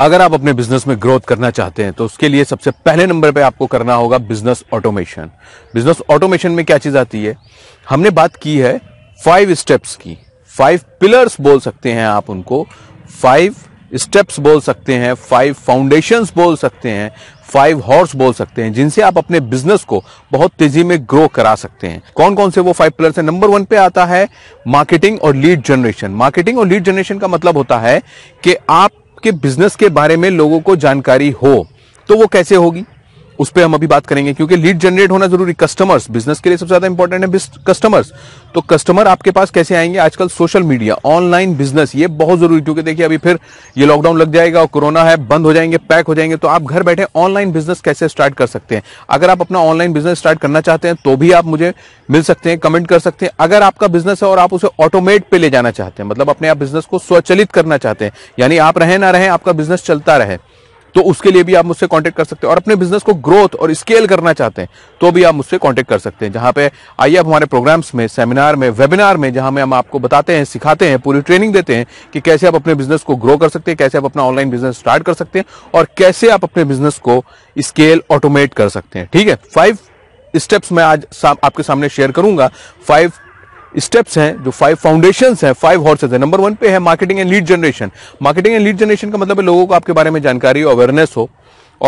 अगर आप अपने बिजनेस में ग्रोथ करना चाहते हैं तो उसके लिए सबसे पहले नंबर पे आपको करना होगा बिजनेस ऑटोमेशन बिजनेस ऑटोमेशन में क्या चीज आती है हमने बात की है फाइव स्टेप्स की फाइव पिलर्स बोल सकते हैं आप उनको फाइव स्टेप्स बोल सकते हैं फाइव फाउंडेशन बोल सकते हैं फाइव हॉर्स बोल सकते हैं जिनसे आप अपने बिजनेस को बहुत तेजी में ग्रो करा सकते हैं कौन कौन से वो फाइव पिलर्स है नंबर वन पे आता है मार्केटिंग और लीड जनरेशन मार्केटिंग और लीड जनरेशन का मतलब होता है कि आप आपके बिजनेस के बारे में लोगों को जानकारी हो तो वो कैसे होगी उस पर हम अभी बात करेंगे क्योंकि लीड जनरेट होना जरूरी कस्टमर्स बिजनेस के लिए सबसे ज्यादा इंपॉर्टेंट है कस्टमर्स तो कस्टमर आपके पास कैसे आएंगे आजकल सोशल मीडिया ऑनलाइन बिजनेस ये बहुत जरूरी क्योंकि देखिए अभी फिर ये लॉकडाउन लग जाएगा और कोरोना है बंद हो जाएंगे पैक हो जाएंगे तो आप घर बैठे ऑनलाइन बिजनेस कैसे स्टार्ट कर सकते हैं अगर आप अपना ऑनलाइन बिजनेस स्टार्ट करना चाहते हैं तो भी आप मुझे मिल सकते हैं कमेंट कर सकते हैं अगर आपका बिजनेस है और आप उसे ऑटोमेट पे ले जाना चाहते हैं मतलब अपने आप बिजनेस को स्वचलित करना चाहते हैं यानी आप रहे ना रहे आपका बिजनेस चलता रहे तो उसके लिए भी आप मुझसे कांटेक्ट कर सकते हैं और अपने बिजनेस को ग्रोथ और स्केल करना चाहते हैं तो भी आप मुझसे कांटेक्ट कर सकते हैं जहां पे आइए आप हमारे प्रोग्राम्स में सेमिनार में वेबिनार में जहां में हम आपको बताते हैं सिखाते हैं पूरी ट्रेनिंग देते हैं कि कैसे आप अपने बिजनेस को ग्रो कर सकते हैं कैसे आप अपना ऑनलाइन बिजनेस स्टार्ट कर सकते हैं और कैसे आप अपने बिजनेस को स्केल ऑटोमेट कर सकते हैं ठीक है फाइव स्टेप्स मैं आज आपके सामने शेयर करूंगा फाइव स्टेप्स हैं जो फाइव फाउंडेशन हैं फाइव हॉर्सेज है नंबर वन पे है marketing and lead generation marketing and lead generation का मतलब है लोगों को आपके बारे में जानकारी हो अवेयरनेस हो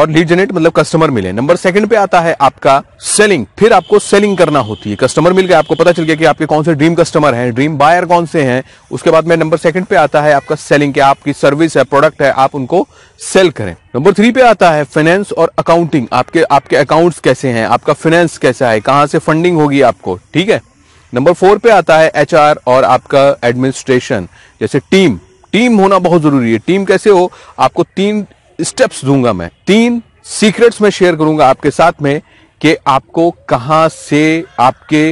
और लीड जनरेट मतलब कस्टमर मिले नंबर सेकंड पे आता है आपका सेलिंग फिर आपको सेलिंग करना होती है कस्टमर मिल गया आपको पता चल गया कि आपके कौन से ड्रीम कस्टमर हैं ड्रीम बायर कौन से हैं उसके बाद में नंबर सेकंड पे आता है आपका सेलिंग के आपकी सर्विस है प्रोडक्ट है आप उनको सेल करें नंबर थ्री पे आता है फाइनेंस और अकाउंटिंग आपके आपके अकाउंट्स कैसे हैं आपका फाइनेंस कैसा है कहाँ से फंडिंग होगी आपको ठीक है नंबर फोर पे आता है एच और आपका एडमिनिस्ट्रेशन जैसे टीम टीम होना बहुत जरूरी है टीम कैसे हो आपको तीन स्टेप्स दूंगा मैं तीन सीक्रेट्स में शेयर करूंगा आपके साथ में कि आपको कहां से आपके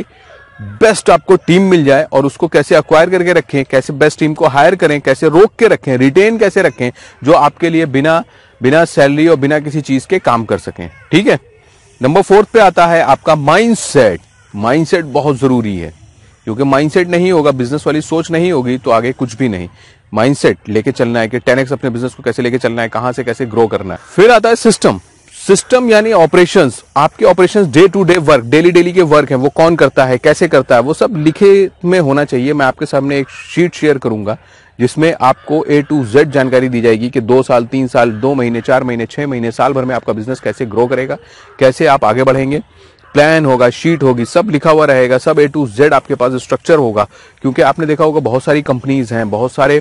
बेस्ट आपको टीम मिल जाए और उसको कैसे अक्वायर करके रखें कैसे बेस्ट टीम को हायर करें कैसे रोक के रखें रिटेन कैसे रखें जो आपके लिए बिना बिना सैलरी और बिना किसी चीज के काम कर सकें ठीक है नंबर फोर्थ पे आता है आपका माइंड सेट माइंडसेट बहुत ज़रूरी है क्योंकि माइंडसेट नहीं होगा बिजनेस वाली सोच नहीं होगी तो आगे कुछ भी नहीं माइंडसेट लेके चलना है कि टेन अपने बिजनेस को कैसे लेके चलना है कहाँ से कैसे ग्रो करना है फिर आता है सिस्टम सिस्टम यानी ऑपरेशंस आपके operations day to day work daily daily के वर्क है वो कौन करता है कैसे करता है वो सब लिखे में होना चाहिए मैं आपके सामने एक शीट शेयर करूंगा जिसमें आपको ए टू जेड जानकारी दी जाएगी कि दो साल तीन साल दो महीने चार महीने छह महीने साल भर में आपका बिजनेस कैसे ग्रो करेगा कैसे आप आगे बढ़ेंगे प्लान होगा शीट होगी सब लिखा हुआ रहेगा सब ए टू जेड आपके पास स्ट्रक्चर होगा क्योंकि आपने देखा होगा बहुत सारी कंपनीज हैं बहुत सारे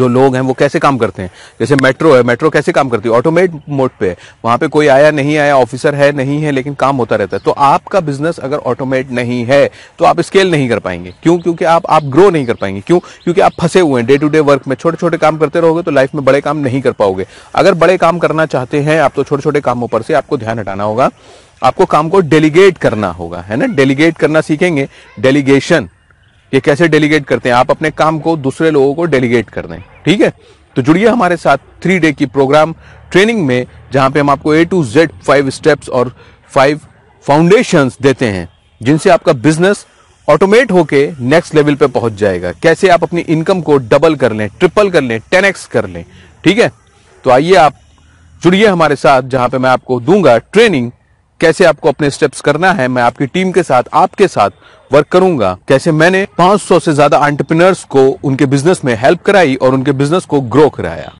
जो लोग हैं वो कैसे काम करते हैं जैसे मेट्रो है मेट्रो कैसे काम करती है ऑटोमेट मोड पे है वहाँ पे कोई आया नहीं आया ऑफिसर है नहीं है लेकिन काम होता रहता है तो आपका बिजनेस अगर ऑटोमेट नहीं है तो आप स्केल नहीं कर पाएंगे क्यों क्योंकि आप आप ग्रो नहीं कर पाएंगे क्यों क्योंकि आप फंसे हुए हैं डे टू डे वर्क में छोटे छोटे काम करते रहोगे तो लाइफ में बड़े काम नहीं कर पाओगे अगर बड़े काम करना चाहते हैं आप तो छोटे छोटे कामों पर से आपको ध्यान हटाना होगा आपको काम को डेलीगेट करना होगा है ना डेलीगेट करना सीखेंगे डेलीगेशन ये कैसे डेलीगेट करते हैं आप अपने काम को दूसरे लोगों को डेलीगेट कर दें ठीक है तो जुड़िए हमारे साथ थ्री डे की प्रोग्राम ट्रेनिंग में जहां पे हम आपको A to Z five steps और फाइव फाउंडेशन देते हैं जिनसे आपका बिजनेस ऑटोमेट होके नेक्स्ट लेवल पे पहुंच जाएगा कैसे आप अपनी इनकम को डबल कर लें ट्रिपल कर लें टेन एक्स कर लें ठीक है तो आइए आप जुड़िए हमारे साथ जहां पे मैं आपको दूंगा ट्रेनिंग कैसे आपको अपने स्टेप्स करना है मैं आपकी टीम के साथ आपके साथ वर्क करूंगा कैसे मैंने 500 से ज्यादा एंटरप्रेन्योर्स को उनके बिजनेस में हेल्प कराई और उनके बिजनेस को ग्रो कराया